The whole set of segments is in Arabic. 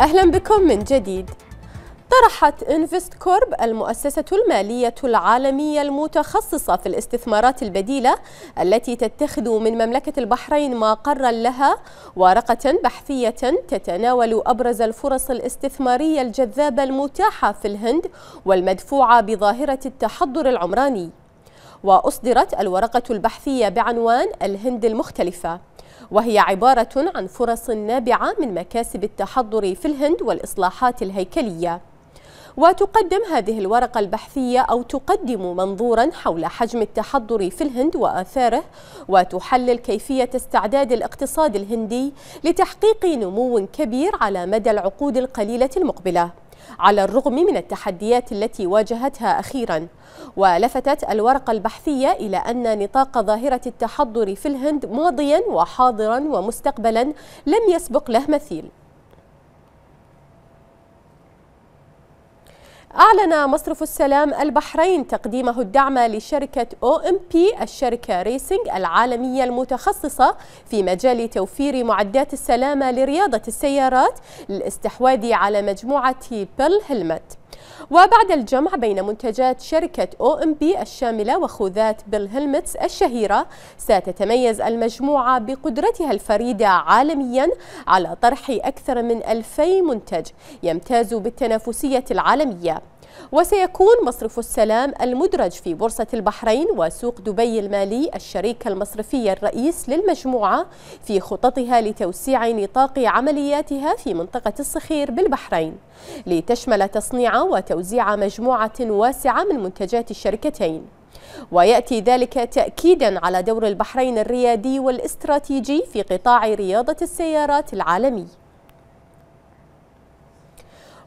أهلا بكم من جديد طرحت انفست كورب المؤسسة المالية العالمية المتخصصة في الاستثمارات البديلة التي تتخذ من مملكة البحرين ما قرا لها ورقة بحثية تتناول أبرز الفرص الاستثمارية الجذابة المتاحة في الهند والمدفوعة بظاهرة التحضر العمراني وأصدرت الورقة البحثية بعنوان الهند المختلفة وهي عبارة عن فرص نابعة من مكاسب التحضر في الهند والإصلاحات الهيكلية وتقدم هذه الورقة البحثية أو تقدم منظورا حول حجم التحضر في الهند وآثاره وتحلل كيفية استعداد الاقتصاد الهندي لتحقيق نمو كبير على مدى العقود القليلة المقبلة على الرغم من التحديات التي واجهتها أخيرا ولفتت الورقة البحثية إلى أن نطاق ظاهرة التحضر في الهند ماضيا وحاضرا ومستقبلا لم يسبق له مثيل أعلن مصرف السلام البحرين تقديمه الدعم لشركة أو إم بي الشركة ريسنج العالمية المتخصصة في مجال توفير معدات السلامة لرياضة السيارات للاستحواذ على مجموعة بيل هلمت وبعد الجمع بين منتجات شركة أو إم بي الشاملة وخوذات بيل هيلمتس الشهيرة ستتميز المجموعة بقدرتها الفريدة عالميا على طرح أكثر من 2000 منتج يمتاز بالتنافسية العالمية وسيكون مصرف السلام المدرج في بورصة البحرين وسوق دبي المالي الشريك المصرفي الرئيس للمجموعة في خططها لتوسيع نطاق عملياتها في منطقة الصخير بالبحرين لتشمل تصنيع وتوزيع مجموعة واسعة من منتجات الشركتين ويأتي ذلك تأكيدا على دور البحرين الريادي والاستراتيجي في قطاع رياضة السيارات العالمي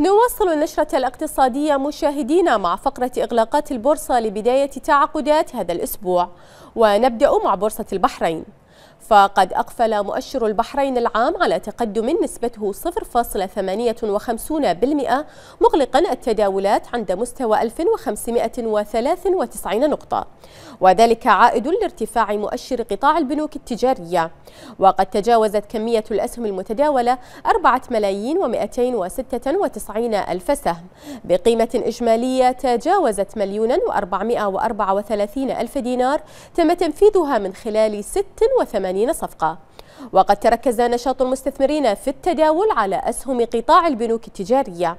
نواصل النشرة الاقتصادية مشاهدينا مع فقرة إغلاقات البورصة لبداية تعاقدات هذا الأسبوع ونبدأ مع بورصة البحرين فقد أقفل مؤشر البحرين العام على تقدم نسبته 0.58% مغلقا التداولات عند مستوى 1593 نقطة وذلك عائد لارتفاع مؤشر قطاع البنوك التجارية وقد تجاوزت كمية الأسهم المتداولة 4 ملايين و296 ألف سهم بقيمة إجمالية تجاوزت مليون و434 ألف دينار تم تنفيذها من خلال 86 80 صفقة وقد تركز نشاط المستثمرين في التداول على أسهم قطاع البنوك التجارية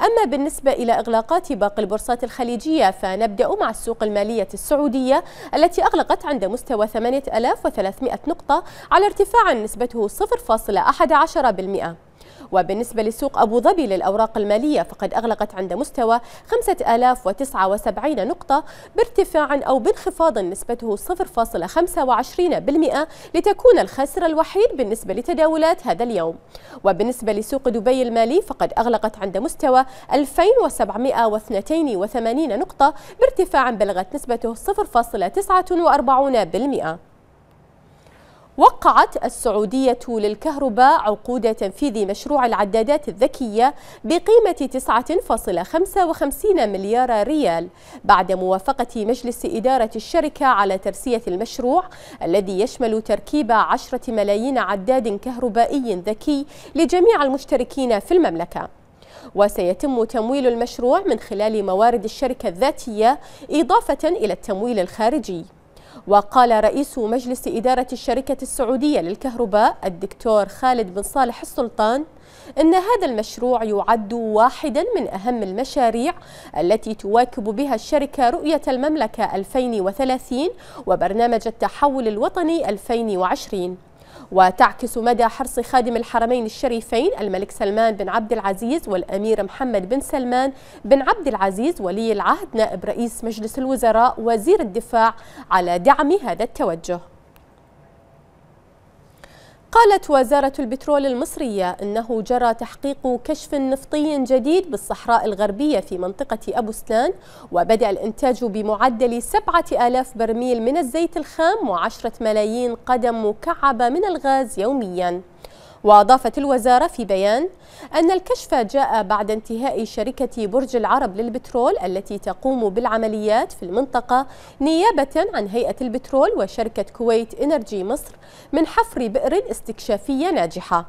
أما بالنسبة إلى إغلاقات باقي البورصات الخليجية فنبدأ مع السوق المالية السعودية التي أغلقت عند مستوى 8300 نقطة على ارتفاع نسبته 0.11% وبالنسبة لسوق أبو ظبي للأوراق المالية فقد أغلقت عند مستوى 5079 نقطة بارتفاع أو بانخفاض نسبته 0.25% لتكون الخاسر الوحيد بالنسبة لتداولات هذا اليوم وبالنسبة لسوق دبي المالي فقد أغلقت عند مستوى 2782 نقطة بارتفاع بلغت نسبته 0.49% وقعت السعودية للكهرباء عقود تنفيذ مشروع العدادات الذكية بقيمة 9.55 مليار ريال بعد موافقة مجلس إدارة الشركة على ترسية المشروع الذي يشمل تركيب 10 ملايين عداد كهربائي ذكي لجميع المشتركين في المملكة وسيتم تمويل المشروع من خلال موارد الشركة الذاتية إضافة إلى التمويل الخارجي وقال رئيس مجلس إدارة الشركة السعودية للكهرباء الدكتور خالد بن صالح السلطان إن هذا المشروع يعد واحدا من أهم المشاريع التي تواكب بها الشركة رؤية المملكة 2030 وبرنامج التحول الوطني 2020 وتعكس مدى حرص خادم الحرمين الشريفين الملك سلمان بن عبد العزيز والأمير محمد بن سلمان بن عبد العزيز ولي العهد نائب رئيس مجلس الوزراء وزير الدفاع على دعم هذا التوجه قالت وزارة البترول المصرية أنه جرى تحقيق كشف نفطي جديد بالصحراء الغربية في منطقة أبو سلان وبدأ الإنتاج بمعدل 7000 برميل من الزيت الخام و10 ملايين قدم مكعبة من الغاز يومياً وأضافت الوزارة في بيان أن الكشف جاء بعد انتهاء شركة برج العرب للبترول التي تقوم بالعمليات في المنطقة نيابة عن هيئة البترول وشركة كويت إنرجي مصر من حفر بئر استكشافية ناجحة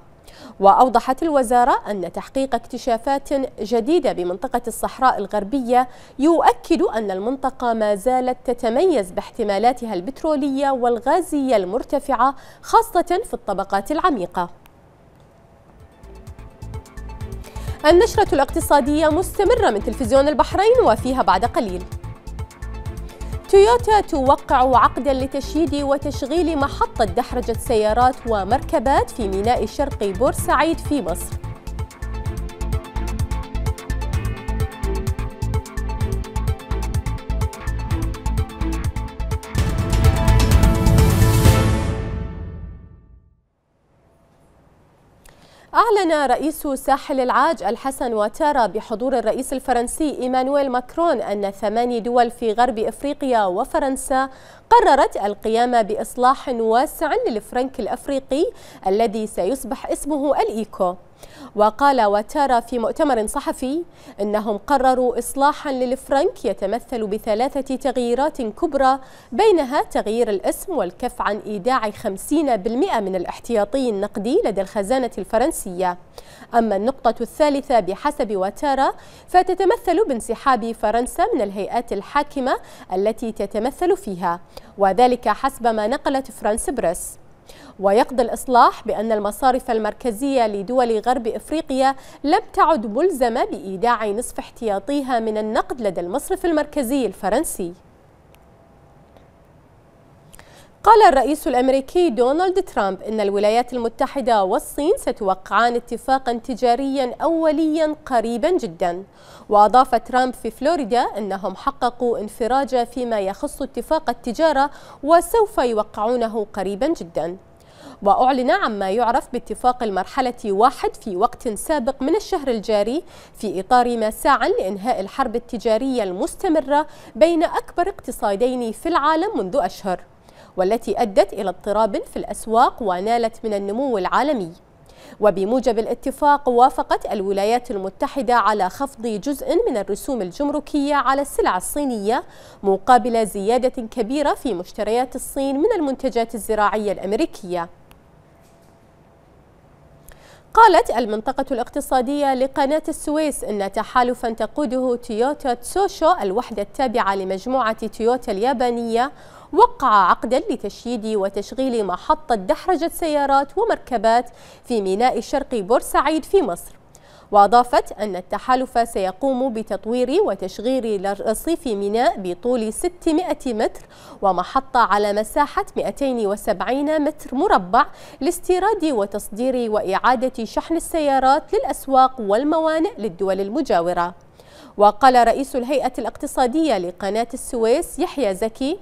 وأوضحت الوزارة أن تحقيق اكتشافات جديدة بمنطقة الصحراء الغربية يؤكد أن المنطقة ما زالت تتميز باحتمالاتها البترولية والغازية المرتفعة خاصة في الطبقات العميقة النشرة الاقتصادية مستمرة من تلفزيون البحرين وفيها بعد قليل تويوتا توقع عقدا لتشييد وتشغيل محطة دحرجة سيارات ومركبات في ميناء شرقي بورسعيد في مصر أعلن رئيس ساحل العاج الحسن واتارا بحضور الرئيس الفرنسي إيمانويل ماكرون أن ثماني دول في غرب إفريقيا وفرنسا قررت القيام بإصلاح واسع للفرنك الأفريقي الذي سيصبح اسمه الإيكو وقال واتارا في مؤتمر صحفي أنهم قرروا إصلاحا للفرنك يتمثل بثلاثة تغييرات كبرى بينها تغيير الاسم والكف عن إيداع 50% من الاحتياطي النقدي لدى الخزانة الفرنسية أما النقطة الثالثة بحسب واتارا فتتمثل بانسحاب فرنسا من الهيئات الحاكمة التي تتمثل فيها وذلك حسب ما نقلت فرانس بريس ويقضي الإصلاح بأن المصارف المركزية لدول غرب إفريقيا لم تعد ملزمة بإيداع نصف احتياطيها من النقد لدى المصرف المركزي الفرنسي قال الرئيس الأمريكي دونالد ترامب إن الولايات المتحدة والصين ستوقعان اتفاقا تجاريا أوليا قريبا جدا وأضاف ترامب في فلوريدا أنهم حققوا انفراجا فيما يخص اتفاق التجارة وسوف يوقعونه قريبا جدا وأعلن عما يعرف باتفاق المرحلة واحد في وقت سابق من الشهر الجاري في إطار ما سعى لإنهاء الحرب التجارية المستمرة بين أكبر اقتصادين في العالم منذ أشهر والتي أدت إلى اضطراب في الأسواق ونالت من النمو العالمي وبموجب الاتفاق وافقت الولايات المتحدة على خفض جزء من الرسوم الجمركية على السلع الصينية مقابل زيادة كبيرة في مشتريات الصين من المنتجات الزراعية الأمريكية قالت المنطقة الاقتصادية لقناة السويس أن تحالفا تقوده تويوتا تسوشو الوحدة التابعة لمجموعة تويوتا اليابانية وقع عقدا لتشييد وتشغيل محطة دحرجة سيارات ومركبات في ميناء شرق بورسعيد في مصر وأضافت أن التحالف سيقوم بتطوير وتشغيل رصيف ميناء بطول 600 متر ومحطة على مساحة 270 متر مربع لاستيراد وتصدير وإعادة شحن السيارات للأسواق والموانئ للدول المجاورة وقال رئيس الهيئة الاقتصادية لقناة السويس يحيى زكي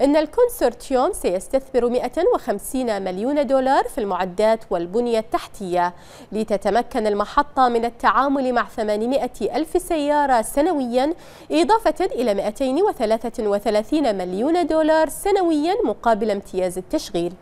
أن الكونسورتيوم سيستثمر 150 مليون دولار في المعدات والبنية التحتية لتتمكن المحطة من التعامل مع 800 ألف سيارة سنويا إضافة إلى 233 مليون دولار سنويا مقابل امتياز التشغيل